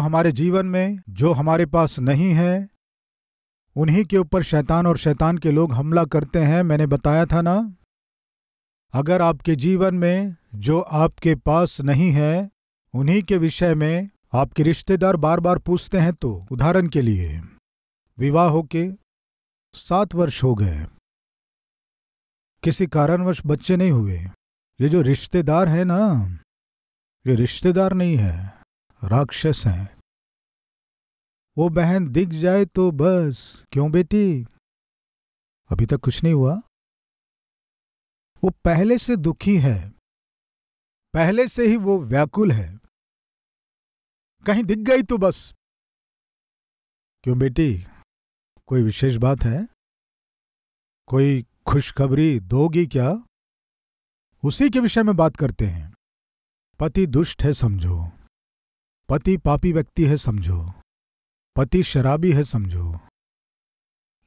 हमारे जीवन में जो हमारे पास नहीं है उन्हीं के ऊपर शैतान और शैतान के लोग हमला करते हैं मैंने बताया था ना अगर आपके जीवन में जो आपके पास नहीं है उन्हीं के विषय में आपके रिश्तेदार बार बार पूछते हैं तो उदाहरण के लिए विवाह होके सात वर्ष हो गए किसी कारणवश बच्चे नहीं हुए ये जो रिश्तेदार है ना ये रिश्तेदार नहीं है राक्षस हैं वो बहन दिख जाए तो बस क्यों बेटी अभी तक कुछ नहीं हुआ वो पहले से दुखी है पहले से ही वो व्याकुल है कहीं दिख गई तो बस क्यों बेटी कोई विशेष बात है कोई खुशखबरी दोगी क्या उसी के विषय में बात करते हैं पति दुष्ट है समझो पति पापी व्यक्ति है समझो पति शराबी है समझो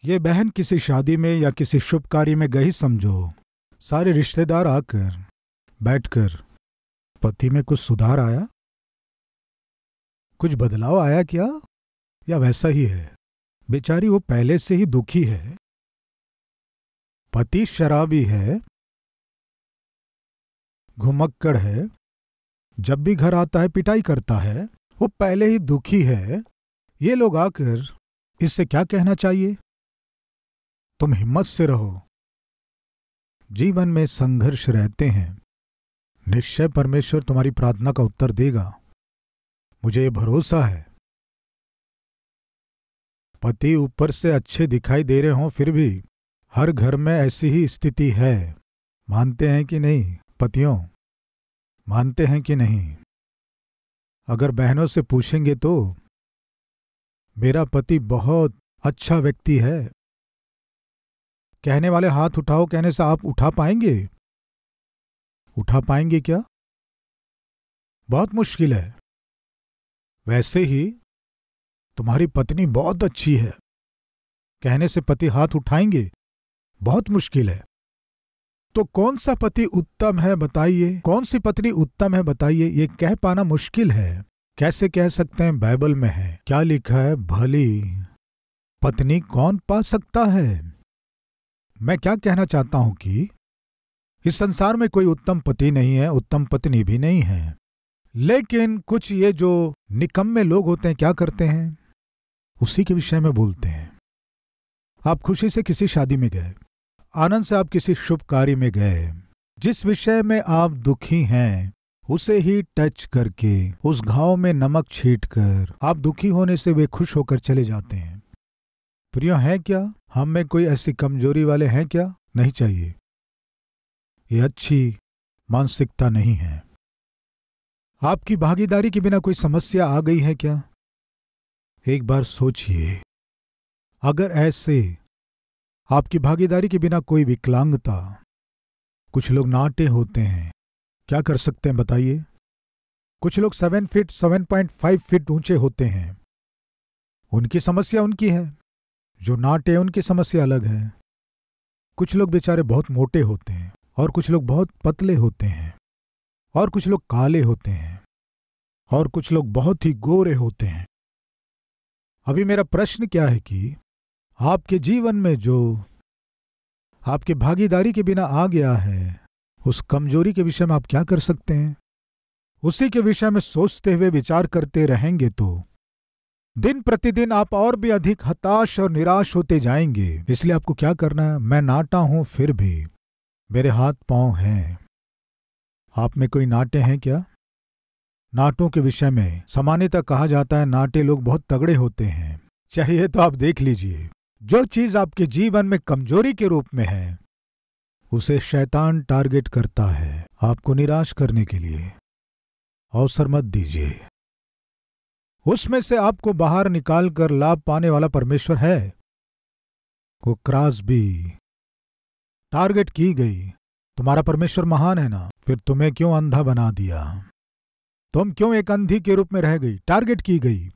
ये बहन किसी शादी में या किसी शुभ कार्य में गई समझो सारे रिश्तेदार आकर बैठकर पति में कुछ सुधार आया कुछ बदलाव आया क्या या वैसा ही है बेचारी वो पहले से ही दुखी है पति शराबी है घुमक्कड़ है जब भी घर आता है पिटाई करता है वो पहले ही दुखी है ये लोग आकर इससे क्या कहना चाहिए तुम हिम्मत से रहो जीवन में संघर्ष रहते हैं निश्चय परमेश्वर तुम्हारी प्रार्थना का उत्तर देगा मुझे भरोसा है पति ऊपर से अच्छे दिखाई दे रहे हों फिर भी हर घर में ऐसी ही स्थिति है मानते हैं कि नहीं पतियों मानते हैं कि नहीं अगर बहनों से पूछेंगे तो मेरा पति बहुत अच्छा व्यक्ति है कहने वाले हाथ उठाओ कहने से आप उठा पाएंगे उठा पाएंगे क्या बहुत मुश्किल है वैसे ही तुम्हारी पत्नी बहुत अच्छी है कहने से पति हाथ उठाएंगे बहुत मुश्किल है तो कौन सा पति उत्तम है बताइए कौन सी पत्नी उत्तम है बताइए ये कह पाना मुश्किल है कैसे कह सकते हैं बाइबल में है क्या लिखा है भली पत्नी कौन पा सकता है मैं क्या कहना चाहता हूं कि इस संसार में कोई उत्तम पति नहीं है उत्तम पत्नी भी नहीं है लेकिन कुछ ये जो निकम्मे लोग होते हैं क्या करते हैं उसी के विषय में बोलते हैं आप खुशी से किसी शादी में गए आनंद से आप किसी शुभ कार्य में गए जिस विषय में आप दुखी हैं उसे ही टच करके उस घाव में नमक छीट कर आप दुखी होने से वे खुश होकर चले जाते हैं प्रियो है क्या हम में कोई ऐसी कमजोरी वाले हैं क्या नहीं चाहिए ये अच्छी मानसिकता नहीं है आपकी भागीदारी के बिना कोई समस्या आ गई है क्या एक बार सोचिए अगर ऐसे आपकी भागीदारी के बिना कोई विकलांगता कुछ लोग नाटे होते हैं क्या कर सकते हैं बताइए कुछ लोग seven feet seven point five feet ऊंचे होते हैं उनकी समस्या उनकी है जो नाटे उनकी समस्या अलग है कुछ लोग बेचारे बहुत मोटे होते हैं और कुछ लोग बहुत पतले होते हैं और कुछ लोग काले होते हैं और कुछ लोग बहुत ही गोरे होते हैं अभी मेरा प्रश्न क्या है कि आपके जीवन में जो आपके भागीदारी के बिना आ गया है उस कमजोरी के विषय में आप क्या कर सकते हैं उसी के विषय में सोचते हुए विचार करते रहेंगे तो दिन प्रतिदिन आप और भी अधिक हताश और निराश होते जाएंगे इसलिए आपको क्या करना है मैं नाटा हूं फिर भी मेरे हाथ पांव हैं आप में कोई नाटे हैं क्या नाटों के विषय में सामान्यतः कहा जाता है नाटे लोग बहुत तगड़े होते हैं चाहिए तो आप देख लीजिए जो चीज आपके जीवन में कमजोरी के रूप में है उसे शैतान टारगेट करता है आपको निराश करने के लिए अवसर मत दीजिए उसमें से आपको बाहर निकालकर लाभ पाने वाला परमेश्वर है वो क्रास भी टारगेट की गई तुम्हारा परमेश्वर महान है ना फिर तुम्हें क्यों अंधा बना दिया तुम क्यों एक अंधी के रूप में रह गई टारगेट की गई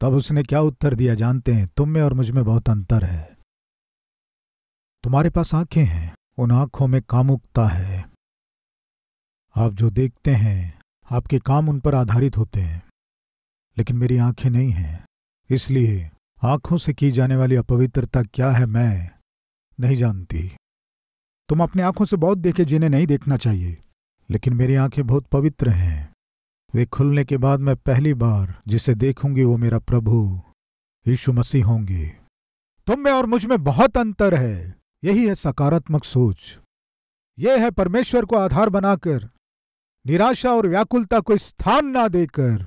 तब उसने क्या उत्तर दिया जानते हैं तुम में और मुझ में बहुत अंतर है तुम्हारे पास आंखें हैं उन आंखों में कामुकता है आप जो देखते हैं आपके काम उन पर आधारित होते हैं लेकिन मेरी आंखें नहीं हैं इसलिए आंखों से की जाने वाली अपवित्रता क्या है मैं नहीं जानती तुम अपने आंखों से बहुत देखे जिन्हें नहीं देखना चाहिए लेकिन मेरी आंखें बहुत पवित्र हैं वे खुलने के बाद मैं पहली बार जिसे देखूंगी वो मेरा प्रभु यीशु मसीह होंगे तुम में और मुझ में बहुत अंतर है यही है सकारात्मक सोच यह है परमेश्वर को आधार बनाकर निराशा और व्याकुलता को स्थान ना देकर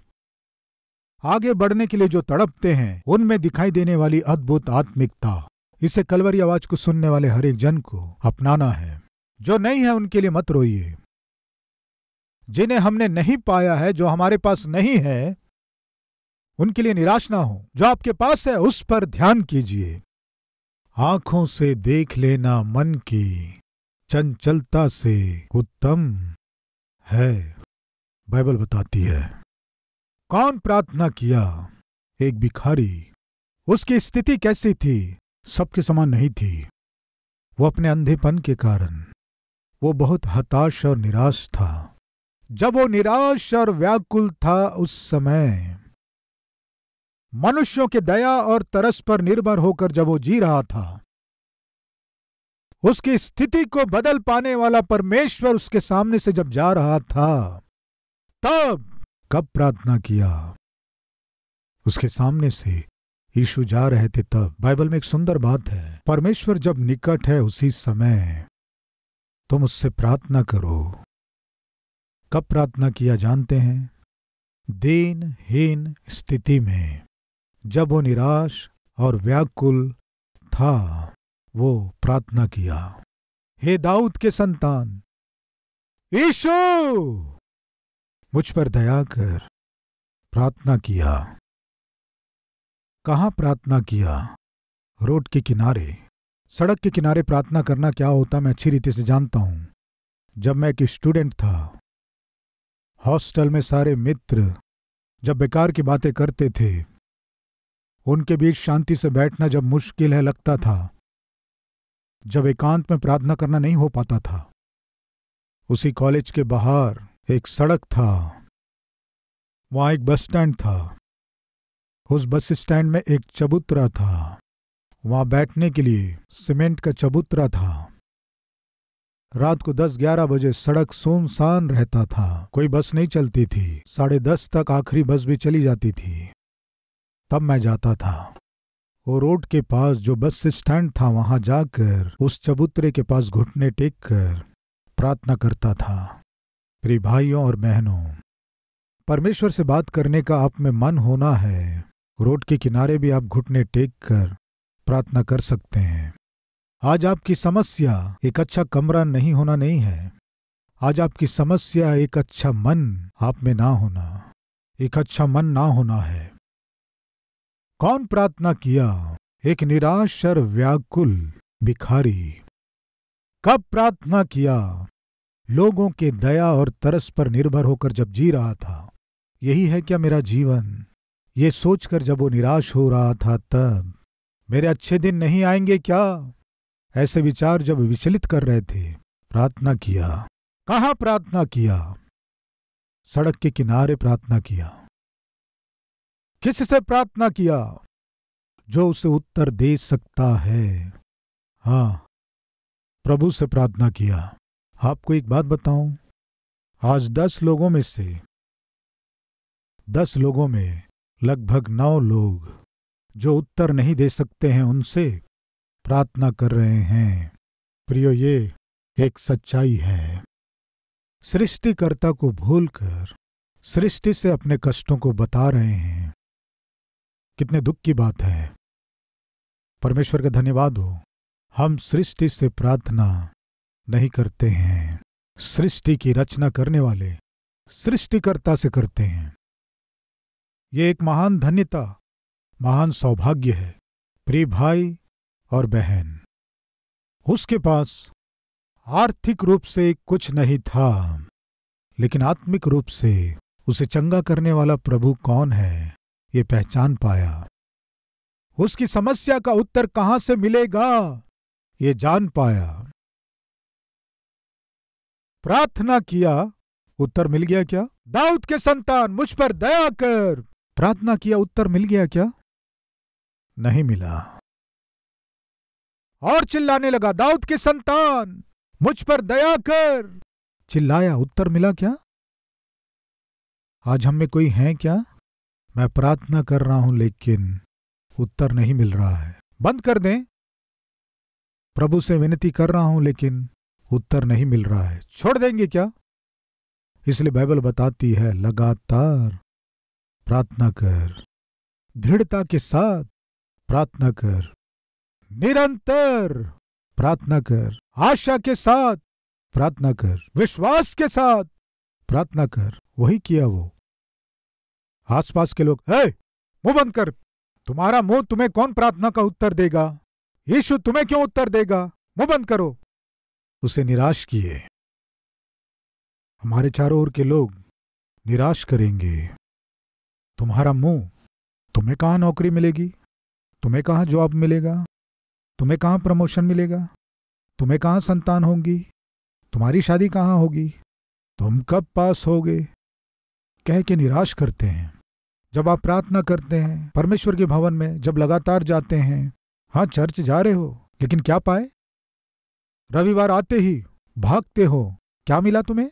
आगे बढ़ने के लिए जो तड़पते हैं उनमें दिखाई देने वाली अद्भुत आत्मिकता इसे कलवरी आवाज को सुनने वाले हर एक जन को अपनाना है जो नहीं है उनके लिए मत रोइए जिन्हें हमने नहीं पाया है जो हमारे पास नहीं है उनके लिए निराश ना हो जो आपके पास है उस पर ध्यान कीजिए आंखों से देख लेना मन की चंचलता से उत्तम है बाइबल बताती है कौन प्रार्थना किया एक भिखारी उसकी स्थिति कैसी थी सबके समान नहीं थी वो अपने अंधेपन के कारण वो बहुत हताश और निराश था जब वो निराश और व्याकुल था उस समय मनुष्यों के दया और तरस पर निर्भर होकर जब वो जी रहा था उसकी स्थिति को बदल पाने वाला परमेश्वर उसके सामने से जब जा रहा था तब कब प्रार्थना किया उसके सामने से यीशु जा रहे थे तब बाइबल में एक सुंदर बात है परमेश्वर जब निकट है उसी समय तुम उससे प्रार्थना करो कब प्रार्थना किया जानते हैं दीन हीन स्थिति में जब वो निराश और व्याकुल था वो प्रार्थना किया हे दाऊद के संतान ईशु मुझ पर दया कर प्रार्थना किया कहाँ प्रार्थना किया रोड के किनारे सड़क के किनारे प्रार्थना करना क्या होता मैं अच्छी रीति से जानता हूं जब मैं एक स्टूडेंट था हॉस्टल में सारे मित्र जब बेकार की बातें करते थे उनके बीच शांति से बैठना जब मुश्किल है लगता था जब एकांत में प्रार्थना करना नहीं हो पाता था उसी कॉलेज के बाहर एक सड़क था वहां एक बस स्टैंड था उस बस स्टैंड में एक चबूतरा था वहां बैठने के लिए सीमेंट का चबूतरा था रात को दस ग्यारह बजे सड़क सुनसान रहता था कोई बस नहीं चलती थी साढ़े दस तक आखिरी बस भी चली जाती थी तब मैं जाता था वो रोड के पास जो बस स्टैंड था वहां जाकर उस चबूतरे के पास घुटने टेक कर प्रार्थना करता था प्रिय भाइयों और बहनों परमेश्वर से बात करने का आप में मन होना है रोड के किनारे भी आप घुटने टेक कर प्रार्थना कर सकते हैं आज आपकी समस्या एक अच्छा कमरा नहीं होना नहीं है आज आपकी समस्या एक अच्छा मन आप में ना होना एक अच्छा मन ना होना है कौन प्रार्थना किया एक निराश और व्याकुल भिखारी कब प्रार्थना किया लोगों के दया और तरस पर निर्भर होकर जब जी रहा था यही है क्या मेरा जीवन ये सोचकर जब वो निराश हो रहा था तब मेरे अच्छे दिन नहीं आएंगे क्या ऐसे विचार जब विचलित कर रहे थे प्रार्थना किया कहा प्रार्थना किया सड़क के किनारे प्रार्थना किया किस से प्रार्थना किया जो उसे उत्तर दे सकता है हाँ प्रभु से प्रार्थना किया आपको एक बात बताऊं आज दस लोगों में से दस लोगों में लगभग नौ लोग जो उत्तर नहीं दे सकते हैं उनसे प्रार्थना कर रहे हैं प्रियो ये एक सच्चाई है सृष्टिकर्ता को भूलकर सृष्टि से अपने कष्टों को बता रहे हैं कितने दुख की बात है परमेश्वर का धन्यवाद हो हम सृष्टि से प्रार्थना नहीं करते हैं सृष्टि की रचना करने वाले सृष्टिकर्ता से करते हैं ये एक महान धन्यता महान सौभाग्य है प्रिय भाई और बहन उसके पास आर्थिक रूप से कुछ नहीं था लेकिन आत्मिक रूप से उसे चंगा करने वाला प्रभु कौन है ये पहचान पाया उसकी समस्या का उत्तर कहां से मिलेगा ये जान पाया प्रार्थना किया उत्तर मिल गया क्या दाऊद के संतान मुझ पर दया कर प्रार्थना किया उत्तर मिल गया क्या नहीं मिला और चिल्लाने लगा दाऊद के संतान मुझ पर दया कर चिल्लाया उत्तर मिला क्या आज हम में कोई है क्या मैं प्रार्थना कर रहा हूं लेकिन उत्तर नहीं मिल रहा है बंद कर दें प्रभु से विनती कर रहा हूं लेकिन उत्तर नहीं मिल रहा है छोड़ देंगे क्या इसलिए बाइबल बताती है लगातार प्रार्थना कर दृढ़ता के साथ प्रार्थना कर निरंतर प्रार्थना कर आशा के साथ प्रार्थना कर विश्वास के साथ प्रार्थना कर वही किया वो आसपास के लोग हे मुंह बंद कर तुम्हारा मुंह तुम्हें कौन प्रार्थना का उत्तर देगा यीशु तुम्हें क्यों उत्तर देगा मुंह बंद करो उसे निराश किए हमारे चारों ओर के लोग निराश करेंगे तुम्हारा मुंह तुम्हें कहां नौकरी मिलेगी तुम्हें कहां जॉब मिलेगा तुम्हें कहाँ प्रमोशन मिलेगा तुम्हें कहाँ संतान होंगी तुम्हारी शादी कहाँ होगी तुम कब पास होगे कह के निराश करते हैं जब आप प्रार्थना करते हैं परमेश्वर के भवन में जब लगातार जाते हैं हाँ चर्च जा रहे हो लेकिन क्या पाए रविवार आते ही भागते हो क्या मिला तुम्हें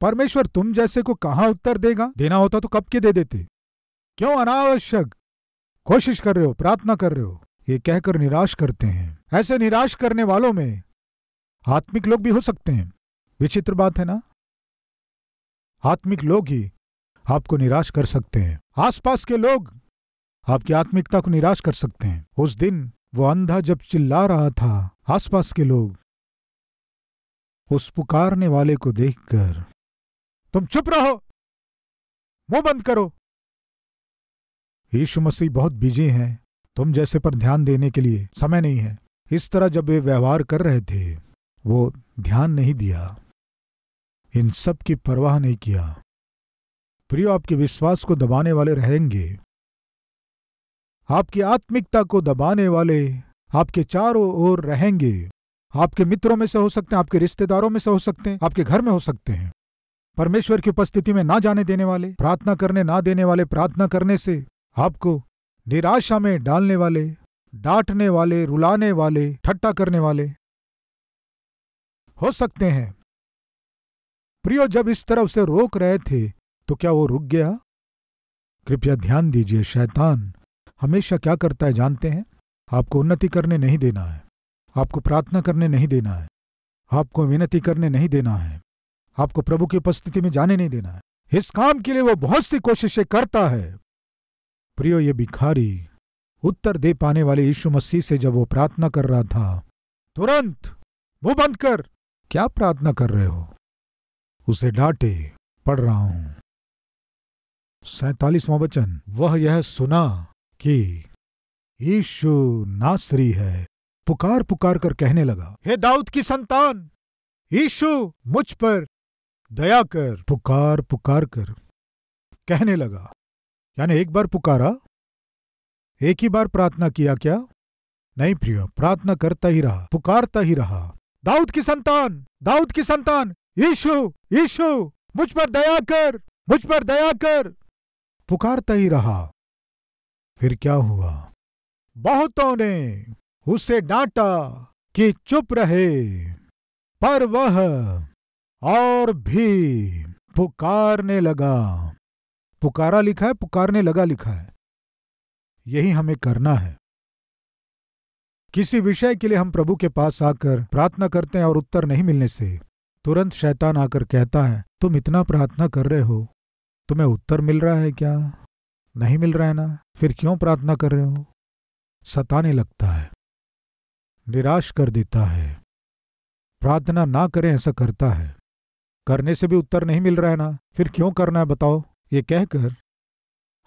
परमेश्वर तुम जैसे को कहाँ उत्तर देगा देना होता तो कब के दे देते क्यों अनावश्यक कोशिश कर रहे हो प्रार्थना कर रहे हो ये कहकर निराश करते हैं ऐसे निराश करने वालों में आत्मिक लोग भी हो सकते हैं विचित्र बात है ना आत्मिक लोग ही आपको निराश कर सकते हैं आसपास के लोग आपकी आत्मिकता को निराश कर सकते हैं उस दिन वो अंधा जब चिल्ला रहा था आसपास के लोग उस पुकारने वाले को देखकर तुम चुप रहो मुंह बंद करो यीशु मसीह बहुत बिजी हैं तुम जैसे पर ध्यान देने के लिए समय नहीं है इस तरह जब वे व्यवहार कर रहे थे वो ध्यान नहीं दिया इन सब की परवाह नहीं किया प्रियो आपके विश्वास को दबाने वाले रहेंगे आपकी आत्मिकता को दबाने वाले आपके चारों ओर रहेंगे आपके मित्रों में से हो सकते हैं आपके रिश्तेदारों में से हो सकते हैं आपके घर में हो सकते हैं परमेश्वर की उपस्थिति में ना जाने देने वाले प्रार्थना करने ना देने वाले प्रार्थना करने से आपको निराशा में डालने वाले डांटने वाले रुलाने वाले ठट्टा करने वाले हो सकते हैं प्रियो जब इस तरह उसे रोक रहे थे तो क्या वो रुक गया कृपया ध्यान दीजिए शैतान हमेशा क्या करता है जानते हैं आपको उन्नति करने नहीं देना है आपको प्रार्थना करने नहीं देना है आपको विनती करने नहीं देना है आपको प्रभु की उपस्थिति में जाने नहीं देना है इस काम के लिए वो बहुत सी कोशिशें करता है प्रियो ये भिखारी उत्तर दे पाने वाले यीशु मसीह से जब वो प्रार्थना कर रहा था तुरंत मुंह बंद कर क्या प्रार्थना कर रहे हो उसे डांटे पढ़ रहा हूं सैतालीसवां वचन वह यह सुना कि यीशु नासरी है पुकार पुकार कर कहने लगा हे दाऊद की संतान यीशु मुझ पर दया कर पुकार पुकार कर कहने लगा यानी एक बार पुकारा एक ही बार प्रार्थना किया क्या नहीं प्रियो प्रार्थना करता ही रहा पुकारता ही रहा दाऊद की संतान दाऊद की संतान यीशु यीशु मुझ पर दया कर मुझ पर दया कर पुकारता ही रहा फिर क्या हुआ बहुतों ने उसे डांटा कि चुप रहे पर वह और भी पुकारने लगा पुकारा लिखा है पुकारने लगा लिखा है यही हमें करना है किसी विषय के लिए हम प्रभु के पास आकर प्रार्थना करते हैं और उत्तर नहीं मिलने से तुरंत शैतान आकर कहता है तुम इतना प्रार्थना कर रहे हो तुम्हें उत्तर मिल रहा है क्या नहीं मिल रहा है ना फिर क्यों प्रार्थना कर रहे हो सताने लगता है निराश कर देता है प्रार्थना ना करें ऐसा करता है करने से भी उत्तर नहीं मिल रहा है ना फिर क्यों करना है बताओ ये कहकर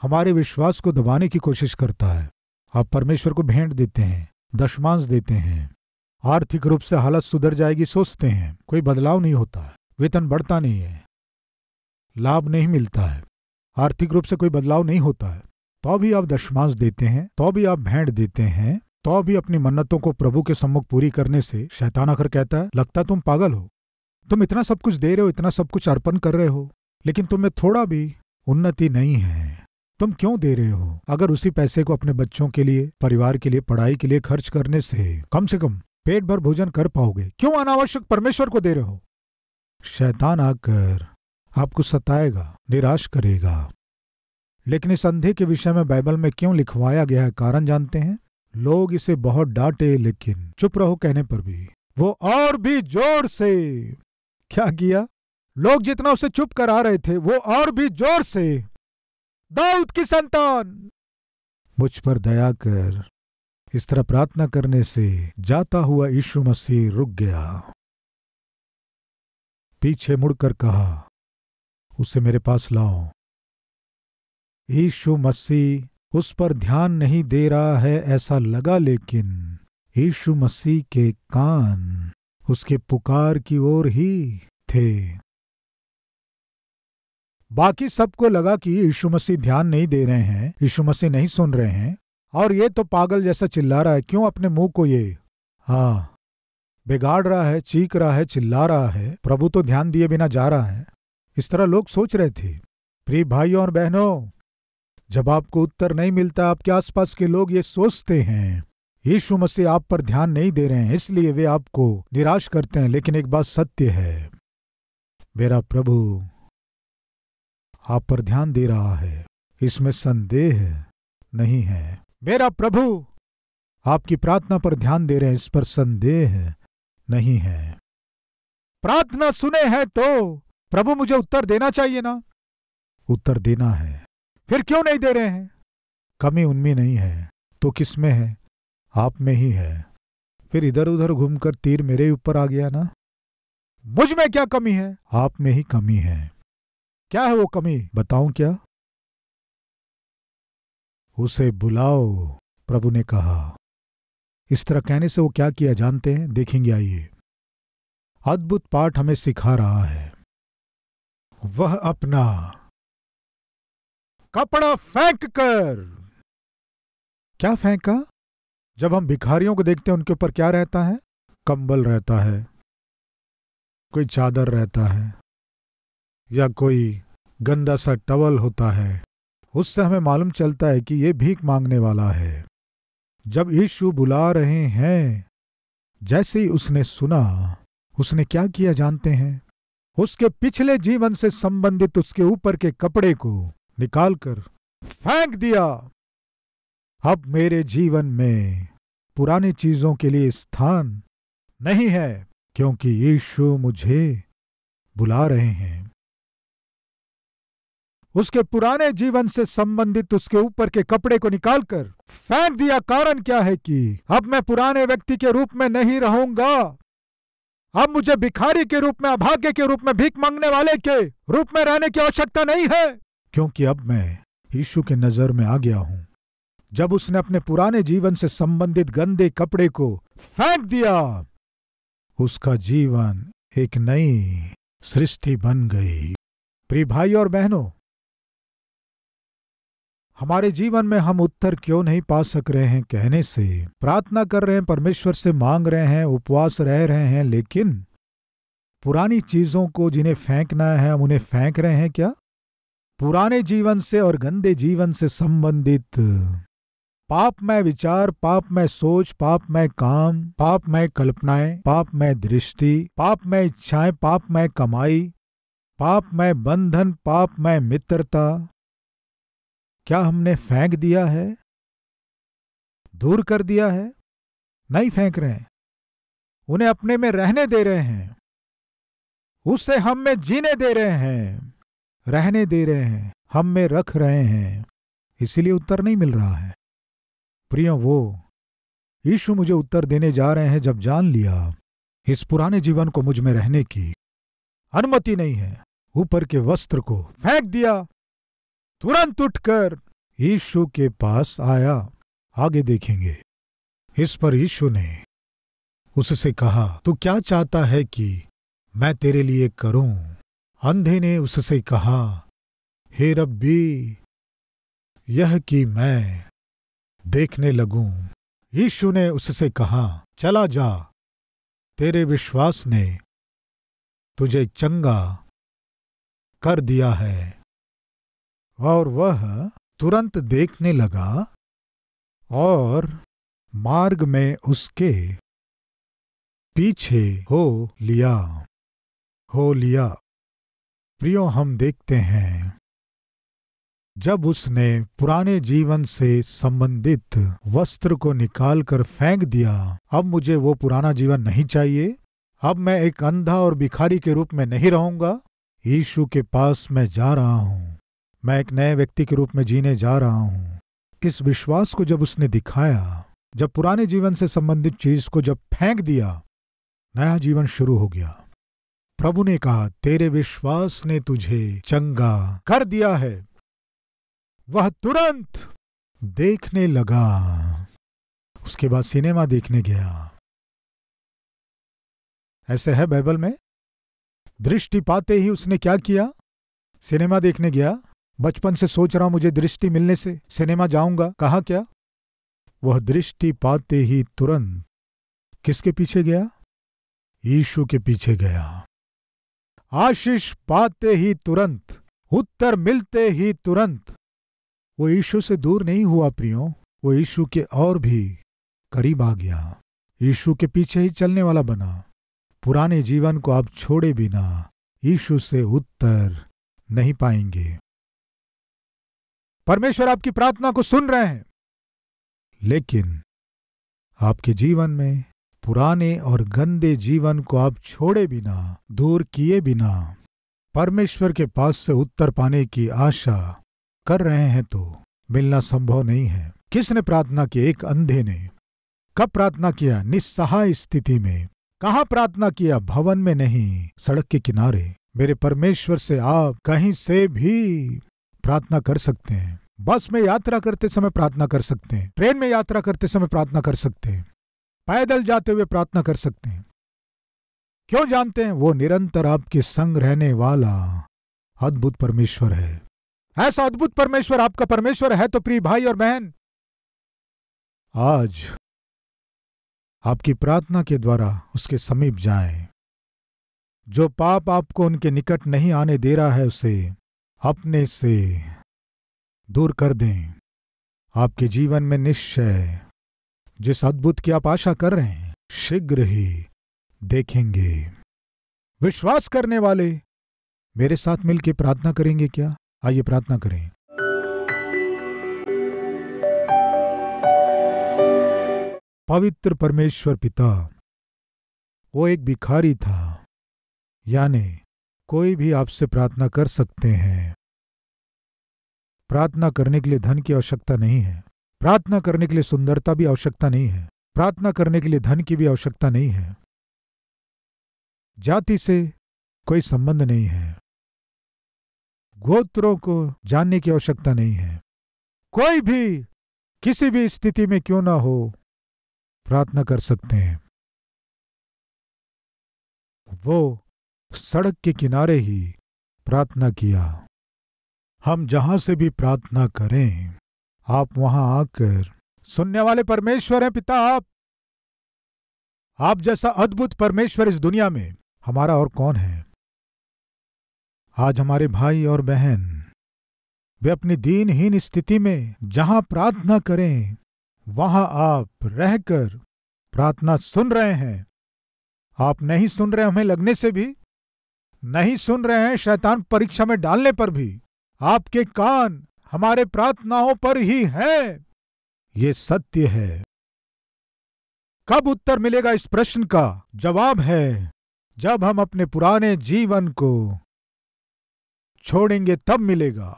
हमारे विश्वास को दबाने की कोशिश करता है आप परमेश्वर को भेंट देते हैं दशमांश देते हैं आर्थिक रूप से हालत सुधर जाएगी सोचते हैं कोई बदलाव नहीं होता वेतन बढ़ता नहीं है लाभ नहीं मिलता है आर्थिक रूप से कोई बदलाव नहीं होता है तो भी आप दशमांश देते हैं तो भी आप भेंट देते हैं तो भी अपनी मन्नतों को प्रभु के सम्मुख पूरी करने से शैतान आकर कहता है लगता तुम पागल हो तुम इतना सब कुछ दे रहे हो इतना सब कुछ अर्पण कर रहे हो लेकिन तुम्हें थोड़ा भी उन्नति नहीं है तुम क्यों दे रहे हो अगर उसी पैसे को अपने बच्चों के लिए परिवार के लिए पढ़ाई के लिए खर्च करने से कम से कम पेट भर भोजन कर पाओगे क्यों अनावश्यक परमेश्वर को दे रहे हो शैतान आकर आपको सताएगा निराश करेगा लेकिन इस अंधे के विषय में बाइबल में क्यों लिखवाया गया है कारण जानते हैं लोग इसे बहुत डांटे लेकिन चुप रहो कहने पर भी वो और भी जोर से क्या किया लोग जितना उसे चुप करा रहे थे वो और भी जोर से दाऊद की संतान मुझ पर दया कर इस तरह प्रार्थना करने से जाता हुआ यीशु मसीह रुक गया पीछे मुड़कर कहा उसे मेरे पास लाओ यीशु मसीह उस पर ध्यान नहीं दे रहा है ऐसा लगा लेकिन यीशु मसीह के कान उसके पुकार की ओर ही थे बाकी सबको लगा कि यीशु मसीह ध्यान नहीं दे रहे हैं यीशु मसीह नहीं सुन रहे हैं और ये तो पागल जैसा चिल्ला रहा है क्यों अपने मुंह को ये हाँ बिगाड़ रहा है चीख रहा है चिल्ला रहा है प्रभु तो ध्यान दिए बिना जा रहा है इस तरह लोग सोच रहे थे प्रिय भाइयों और बहनों जब आपको उत्तर नहीं मिलता आपके आसपास के लोग ये सोचते हैं यीशु मसीह आप पर ध्यान नहीं दे रहे हैं इसलिए वे आपको निराश करते हैं लेकिन एक बात सत्य है मेरा प्रभु आप पर ध्यान दे रहा है इसमें संदेह नहीं है मेरा प्रभु आपकी प्रार्थना पर ध्यान दे रहे हैं इस पर संदेह नहीं है प्रार्थना सुने हैं तो प्रभु मुझे उत्तर देना चाहिए ना उत्तर देना है फिर क्यों नहीं दे रहे हैं कमी उनमें नहीं है तो किस में है आप में ही है फिर इधर उधर घूमकर तीर मेरे ऊपर आ गया ना मुझ में क्या कमी है आप में ही कमी है क्या है वो कमी बताऊं क्या उसे बुलाओ प्रभु ने कहा इस तरह कहने से वो क्या किया जानते हैं देखेंगे आइए अद्भुत पाठ हमें सिखा रहा है वह अपना कपड़ा फेंक कर क्या फेंका जब हम भिखारियों को देखते हैं उनके ऊपर क्या रहता है कंबल रहता है कोई चादर रहता है या कोई गंदा सा टवल होता है उससे हमें मालूम चलता है कि ये भीख मांगने वाला है जब यीशु बुला रहे हैं जैसे ही उसने सुना उसने क्या किया जानते हैं उसके पिछले जीवन से संबंधित उसके ऊपर के कपड़े को निकालकर फेंक दिया अब मेरे जीवन में पुरानी चीजों के लिए स्थान नहीं है क्योंकि यीशु मुझे बुला रहे हैं उसके पुराने जीवन से संबंधित उसके ऊपर के कपड़े को निकालकर फेंक दिया कारण क्या है कि अब मैं पुराने व्यक्ति के रूप में नहीं रहूंगा अब मुझे भिखारी के रूप में अभाग्य के रूप में भीख मांगने वाले के रूप में रहने की आवश्यकता नहीं है क्योंकि अब मैं यीशु के नजर में आ गया हूं जब उसने अपने पुराने जीवन से संबंधित गंदे कपड़े को फेंक दिया उसका जीवन एक नई सृष्टि बन गई प्रिय भाई और बहनों हमारे जीवन में हम उत्तर क्यों नहीं पा सक रहे हैं कहने से प्रार्थना कर रहे हैं परमेश्वर से मांग रहे हैं उपवास रह रहे हैं लेकिन पुरानी चीजों को जिन्हें फेंकना है हम उन्हें फेंक रहे हैं क्या पुराने जीवन से और गंदे जीवन से संबंधित पाप में विचार पाप में सोच पाप में काम पाप में कल्पनाएं पाप में दृष्टि पाप में इच्छाएं पाप में कमाई पाप में बंधन पाप में मित्रता क्या हमने फेंक दिया है दूर कर दिया है नहीं फेंक रहे हैं उन्हें अपने में रहने दे रहे हैं उससे हम में जीने दे रहे हैं रहने दे रहे हैं हम में रख रहे हैं इसीलिए उत्तर नहीं मिल रहा है प्रियो वो यीशु मुझे उत्तर देने जा रहे हैं जब जान लिया इस पुराने जीवन को मुझ में रहने की अनुमति नहीं है ऊपर के वस्त्र को फेंक दिया तुरंत उठकर यीशु के पास आया आगे देखेंगे इस पर यीशु ने उससे कहा तू क्या चाहता है कि मैं तेरे लिए करूं अंधे ने उससे कहा हे रब्बी यह कि मैं देखने लगूं यीशु ने उससे कहा चला जा तेरे विश्वास ने तुझे चंगा कर दिया है और वह तुरंत देखने लगा और मार्ग में उसके पीछे हो लिया हो लिया प्रियो हम देखते हैं जब उसने पुराने जीवन से संबंधित वस्त्र को निकालकर फेंक दिया अब मुझे वो पुराना जीवन नहीं चाहिए अब मैं एक अंधा और भिखारी के रूप में नहीं रहूंगा यीशु के पास मैं जा रहा हूं मैं एक नए व्यक्ति के रूप में जीने जा रहा हूं इस विश्वास को जब उसने दिखाया जब पुराने जीवन से संबंधित चीज को जब फेंक दिया नया जीवन शुरू हो गया प्रभु ने कहा तेरे विश्वास ने तुझे चंगा कर दिया है वह तुरंत देखने लगा उसके बाद सिनेमा देखने गया ऐसे है बाइबल में दृष्टि पाते ही उसने क्या किया सिनेमा देखने गया बचपन से सोच रहा मुझे दृष्टि मिलने से सिनेमा जाऊंगा कहा क्या वह दृष्टि पाते ही तुरंत किसके पीछे गया ईशु के पीछे गया आशीष पाते ही तुरंत उत्तर मिलते ही तुरंत वो ईशु से दूर नहीं हुआ प्रियो वो यीशु के और भी करीब आ गया ईशु के पीछे ही चलने वाला बना पुराने जीवन को आप छोड़े बिना ईशु से उत्तर नहीं पाएंगे परमेश्वर आपकी प्रार्थना को सुन रहे हैं लेकिन आपके जीवन में पुराने और गंदे जीवन को आप छोड़े बिना दूर किए बिना परमेश्वर के पास से उत्तर पाने की आशा कर रहे हैं तो मिलना संभव नहीं है किसने प्रार्थना की एक अंधे ने कब प्रार्थना किया निस्सहाय स्थिति में कहा प्रार्थना किया भवन में नहीं सड़क के किनारे मेरे परमेश्वर से आप कहीं से भी प्रार्थना कर सकते हैं बस में यात्रा करते समय प्रार्थना कर सकते हैं ट्रेन में यात्रा करते समय प्रार्थना कर सकते हैं पैदल जाते हुए प्रार्थना कर सकते हैं क्यों जानते हैं वो निरंतर आपके संग रहने वाला अद्भुत परमेश्वर है ऐसा अद्भुत परमेश्वर आपका परमेश्वर है तो प्रिय भाई और बहन आज आपकी प्रार्थना के द्वारा उसके समीप जाएं। जो पाप आपको उनके निकट नहीं आने दे रहा है उसे अपने से दूर कर दें आपके जीवन में निश्चय जिस अद्भुत की आप आशा कर रहे हैं शीघ्र ही देखेंगे विश्वास करने वाले मेरे साथ मिलकर प्रार्थना करेंगे क्या आइए प्रार्थना करें पवित्र परमेश्वर पिता वो एक भिखारी था यानी कोई भी आपसे प्रार्थना कर सकते हैं प्रार्थना करने के लिए धन की आवश्यकता नहीं है प्रार्थना करने के लिए सुंदरता भी आवश्यकता नहीं है प्रार्थना करने के लिए धन की भी आवश्यकता नहीं है जाति से कोई संबंध नहीं है गोत्रों को जानने की आवश्यकता नहीं है कोई भी किसी भी स्थिति में क्यों ना हो प्रार्थना कर सकते हैं वो सड़क के किनारे ही प्रार्थना किया हम जहां से भी प्रार्थना करें आप वहां आकर सुनने वाले परमेश्वर हैं पिता आप आप जैसा अद्भुत परमेश्वर इस दुनिया में हमारा और कौन है आज हमारे भाई और बहन वे अपनी दीनहीन स्थिति में जहां प्रार्थना करें वहां आप रहकर प्रार्थना सुन रहे हैं आप नहीं सुन रहे हमें लगने से भी नहीं सुन रहे हैं शैतान परीक्षा में डालने पर भी आपके कान हमारे प्रार्थनाओं पर ही हैं ये सत्य है कब उत्तर मिलेगा इस प्रश्न का जवाब है जब हम अपने पुराने जीवन को छोड़ेंगे तब मिलेगा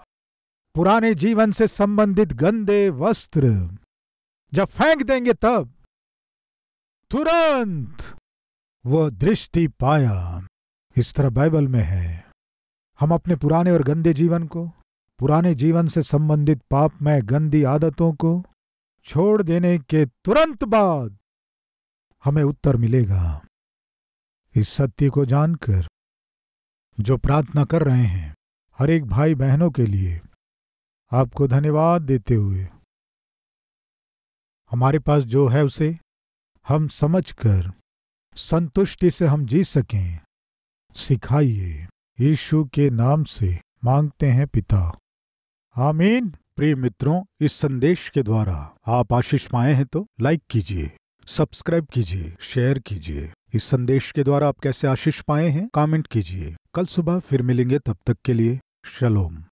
पुराने जीवन से संबंधित गंदे वस्त्र जब फेंक देंगे तब तुरंत वह दृष्टि पाया इस तरह बाइबल में है हम अपने पुराने और गंदे जीवन को पुराने जीवन से संबंधित पापमय गंदी आदतों को छोड़ देने के तुरंत बाद हमें उत्तर मिलेगा इस सत्य को जानकर जो प्रार्थना कर रहे हैं हर एक भाई बहनों के लिए आपको धन्यवाद देते हुए हमारे पास जो है उसे हम समझकर संतुष्टि से हम जी सकें सिखाइए यीशु के नाम से मांगते हैं पिता आमीन प्रिय मित्रों इस संदेश के द्वारा आप आशीष पाए हैं तो लाइक कीजिए सब्सक्राइब कीजिए शेयर कीजिए इस संदेश के द्वारा आप कैसे आशीष पाए हैं कमेंट कीजिए कल सुबह फिर मिलेंगे तब तक के लिए शलोम